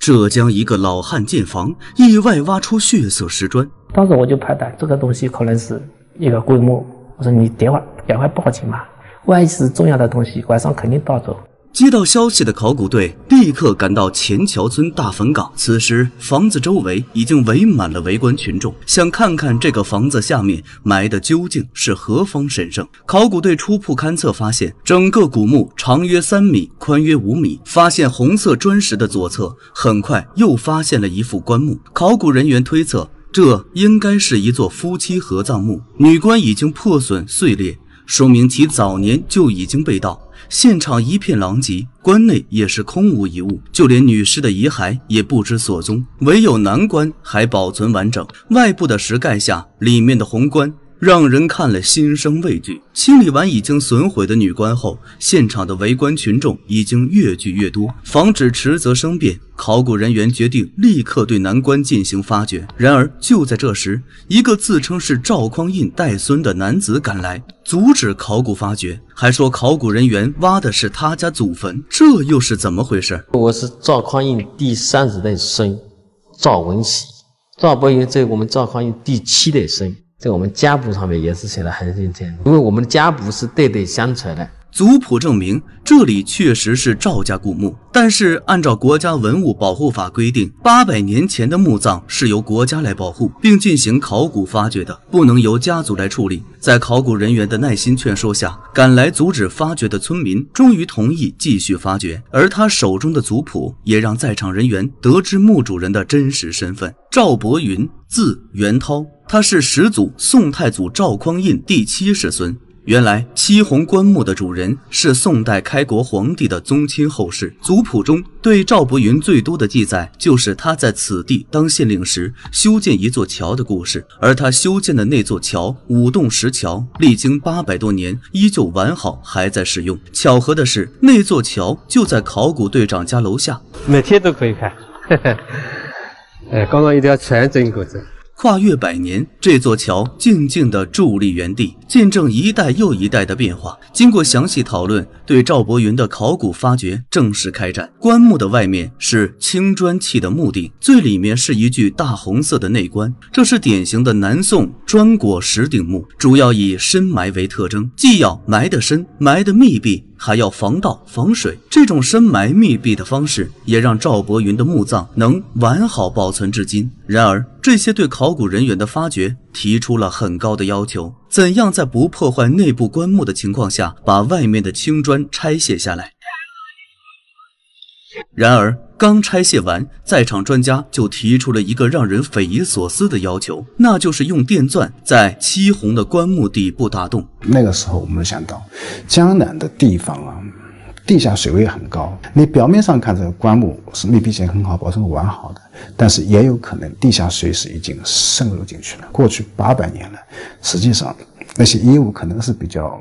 浙江一个老汉建房，意外挖出血色石砖。当时我就判断这个东西可能是一个规模。我说你等会儿赶快报警吧，万一是重要的东西，晚上肯定盗走。接到消息的考古队立刻赶到钱桥村大坟岗。此时，房子周围已经围满了围观群众，想看看这个房子下面埋的究竟是何方神圣。考古队初步勘测发现，整个古墓长约三米，宽约五米。发现红色砖石的左侧，很快又发现了一副棺木。考古人员推测，这应该是一座夫妻合葬墓。女棺已经破损碎裂，说明其早年就已经被盗。现场一片狼藉，棺内也是空无一物，就连女尸的遗骸也不知所踪，唯有南棺还保存完整。外部的石盖下，里面的红棺。让人看了心生畏惧。清理完已经损毁的女棺后，现场的围观群众已经越聚越多。防止迟则生变，考古人员决定立刻对男棺进行发掘。然而，就在这时，一个自称是赵匡胤带孙的男子赶来，阻止考古发掘，还说考古人员挖的是他家祖坟。这又是怎么回事？我是赵匡胤第三代孙，赵文喜。赵伯颜在我们赵匡胤第七代孙。在我们家谱上面也是写的很信天，因为我们的家谱是对对相传的。族谱证明这里确实是赵家古墓，但是按照国家文物保护法规定，八百年前的墓葬是由国家来保护并进行考古发掘的，不能由家族来处理。在考古人员的耐心劝说下，赶来阻止发掘的村民终于同意继续发掘，而他手中的族谱也让在场人员得知墓主人的真实身份：赵伯云，字元涛，他是始祖宋太祖赵匡胤第七世孙。原来七红棺木的主人是宋代开国皇帝的宗亲后世。族谱中对赵伯云最多的记载就是他在此地当县令时修建一座桥的故事。而他修建的那座桥——五洞石桥，历经八百多年依旧完好，还在使用。巧合的是，那座桥就在考古队长家楼下。每天都可以看。哎，刚刚一条全真狗子。跨越百年，这座桥静静地伫立原地，见证一代又一代的变化。经过详细讨论，对赵伯云的考古发掘正式开展。棺木的外面是青砖砌的墓顶，最里面是一具大红色的内棺，这是典型的南宋砖椁石顶墓，主要以深埋为特征，既要埋得深，埋得密闭。还要防盗、防水，这种深埋密闭的方式也让赵伯云的墓葬能完好保存至今。然而，这些对考古人员的发掘提出了很高的要求。怎样在不破坏内部棺木的情况下，把外面的青砖拆卸下来？然而。刚拆卸完，在场专家就提出了一个让人匪夷所思的要求，那就是用电钻在漆红的棺木底部打洞。那个时候我们想到，江南的地方啊，地下水位很高。你表面上看这个棺木是密闭性很好，保存完好的，但是也有可能地下水是已经渗入进去了。过去八百年了，实际上那些衣物可能是比较，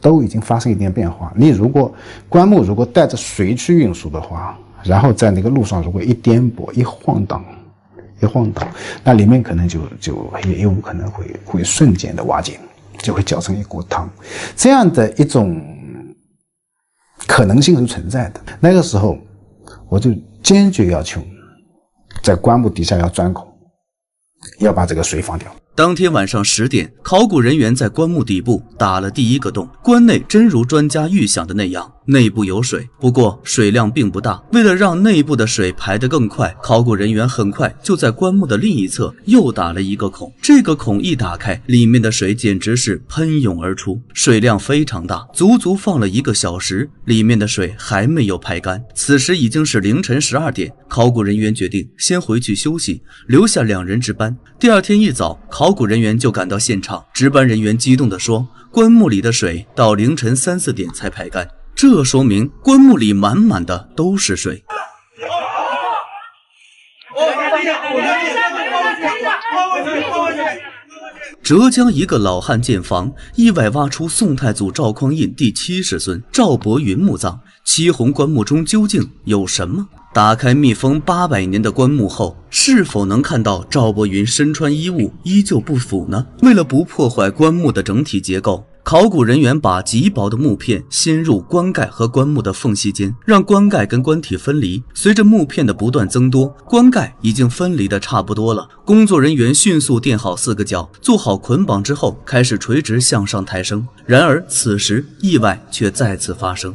都已经发生一点变化。你如果棺木如果带着水去运输的话，然后在那个路上，如果一颠簸、一晃荡、一晃荡，那里面可能就就也有可能会会瞬间的瓦解，就会搅成一锅汤，这样的一种可能性是存在的。那个时候，我就坚决要求，在棺木底下要钻孔，要把这个水放掉。当天晚上十点，考古人员在棺木底部打了第一个洞，棺内真如专家预想的那样，内部有水，不过水量并不大。为了让内部的水排得更快，考古人员很快就在棺木的另一侧又打了一个孔。这个孔一打开，里面的水简直是喷涌而出，水量非常大，足足放了一个小时，里面的水还没有排干。此时已经是凌晨十二点，考古人员决定先回去休息，留下两人值班。第二天一早，考考古人员就赶到现场，值班人员激动地说：“棺木里的水到凌晨三四点才排干，这说明棺木里满满的都是水。”浙江一个老汉建房，意外挖出宋太祖赵匡胤第七世孙赵伯云墓葬，漆红棺木中究竟有什么？打开密封八百年的棺木后，是否能看到赵伯云身穿衣物依旧不腐呢？为了不破坏棺木的整体结构，考古人员把极薄的木片掀入棺盖和棺木的缝隙间，让棺盖跟棺体分离。随着木片的不断增多，棺盖已经分离的差不多了。工作人员迅速垫好四个角，做好捆绑之后，开始垂直向上抬升。然而，此时意外却再次发生。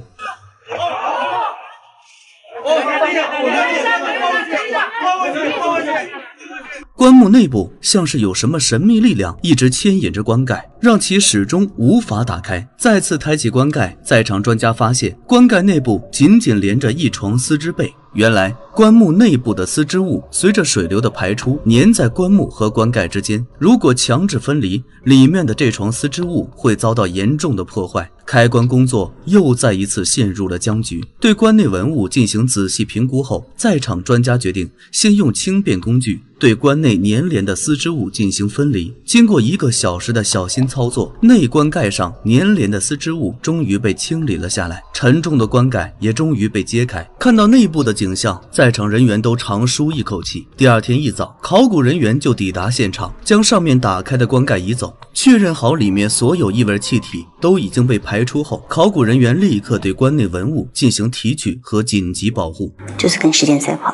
棺木内部像是有什么神秘力量一直牵引着棺盖，让其始终无法打开。再次抬起棺盖，在场专家发现棺盖内部紧紧连着一床丝织被。原来棺木内部的丝织物随着水流的排出，粘在棺木和棺盖之间。如果强制分离，里面的这床丝织物会遭到严重的破坏。开棺工作又再一次陷入了僵局。对棺内文物进行仔细评估后，在场专家决定先用轻便工具对棺内粘连的丝织物进行分离。经过一个小时的小心操作，内棺盖上粘连的丝织物终于被清理了下来，沉重的棺盖也终于被揭开。看到内部的景象，在场人员都长舒一口气。第二天一早，考古人员就抵达现场，将上面打开的棺盖移走，确认好里面所有异味气体都已经被排。排出后，考古人员立刻对棺内文物进行提取和紧急保护，就是跟时间赛跑。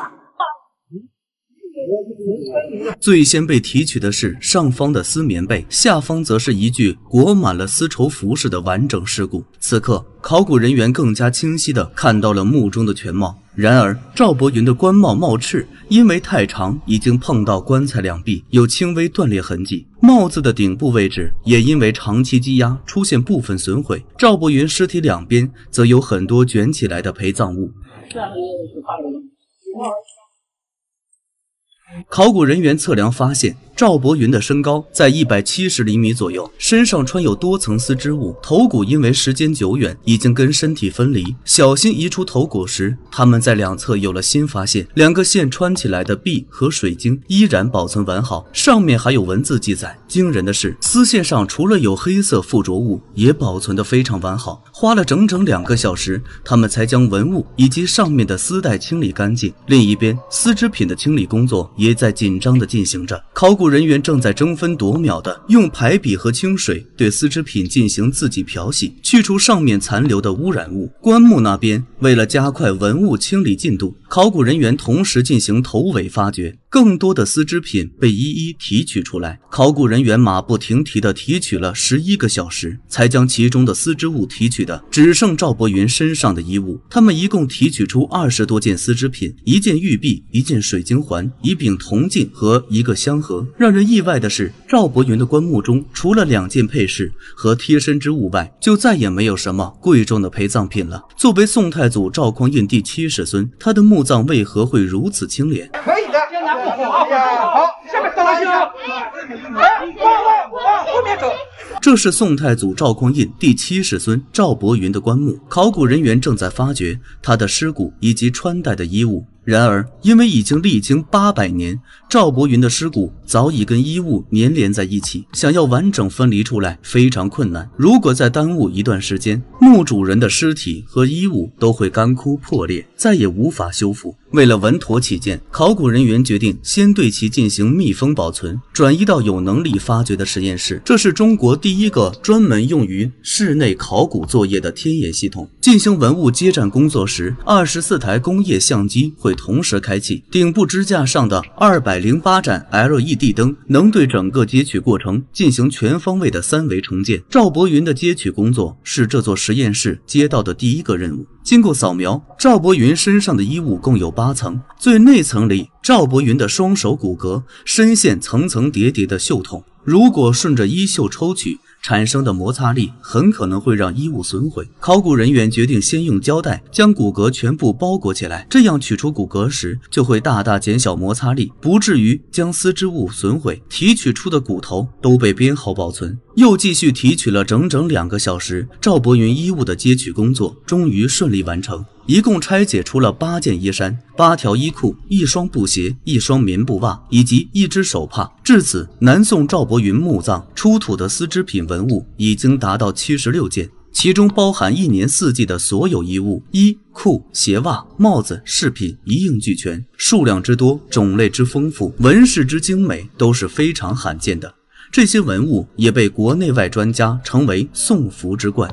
最先被提取的是上方的丝棉被，下方则是一具裹满了丝绸服饰的完整尸骨。此刻，考古人员更加清晰地看到了墓中的全貌。然而，赵伯云的官帽帽翅因为太长，已经碰到棺材两壁，有轻微断裂痕迹。帽子的顶部位置也因为长期积压，出现部分损毁。赵伯云尸体两边则有很多卷起来的陪葬物。考古人员测量发现。赵伯云的身高在一百七十厘米左右，身上穿有多层丝织物，头骨因为时间久远已经跟身体分离。小心移出头骨时，他们在两侧有了新发现：两个线穿起来的币和水晶依然保存完好，上面还有文字记载。惊人的是，丝线上除了有黑色附着物，也保存得非常完好。花了整整两个小时，他们才将文物以及上面的丝带清理干净。另一边，丝织品的清理工作也在紧张地进行着，考古。人员正在争分夺秒的用排笔和清水对丝织品进行自己漂洗，去除上面残留的污染物。棺木那边，为了加快文物清理进度，考古人员同时进行头尾发掘。更多的丝织品被一一提取出来，考古人员马不停蹄地提取了十一个小时，才将其中的丝织物提取的只剩赵伯云身上的衣物。他们一共提取出二十多件丝织品，一件玉璧，一件水晶环，一柄铜镜和一个香盒。让人意外的是，赵伯云的棺木中除了两件配饰和贴身之物外，就再也没有什么贵重的陪葬品了。作为宋太祖赵匡胤第七世孙，他的墓葬为何会如此清廉？可以的。这是宋太祖赵匡胤第七世孙赵伯云的棺木，考古人员正在发掘他的尸骨以及穿戴的衣物。然而，因为已经历经八百年，赵伯云的尸骨早已跟衣物粘连在一起，想要完整分离出来非常困难。如果再耽误一段时间，墓主人的尸体和衣物都会干枯破裂，再也无法修复。为了稳妥起见，考古人员决定先对其进行密封保存，转移到有能力发掘的实验室。这是中国第一个专门用于室内考古作业的天眼系统。进行文物接站工作时，二十四台工业相机会。同时开启顶部支架上的二百零八盏 LED 灯，能对整个接取过程进行全方位的三维重建。赵博云的接取工作是这座实验室接到的第一个任务。经过扫描，赵博云身上的衣物共有八层，最内层里赵博云的双手骨骼深陷层层叠叠的袖筒。如果顺着衣袖抽取，产生的摩擦力很可能会让衣物损毁。考古人员决定先用胶带将骨骼全部包裹起来，这样取出骨骼时就会大大减小摩擦力，不至于将丝织物损毁。提取出的骨头都被编号保存。又继续提取了整整两个小时，赵伯云衣物的揭取工作终于顺利完成，一共拆解出了八件衣衫、八条衣裤、一双布鞋、一双棉布袜以及一只手帕。至此，南宋赵伯云墓葬出土的丝织品文物已经达到七十六件，其中包含一年四季的所有衣物、衣裤、鞋袜、帽子、饰品一应俱全，数量之多、种类之丰富、纹饰之精美都是非常罕见的。这些文物也被国内外专家称为“宋福之冠”。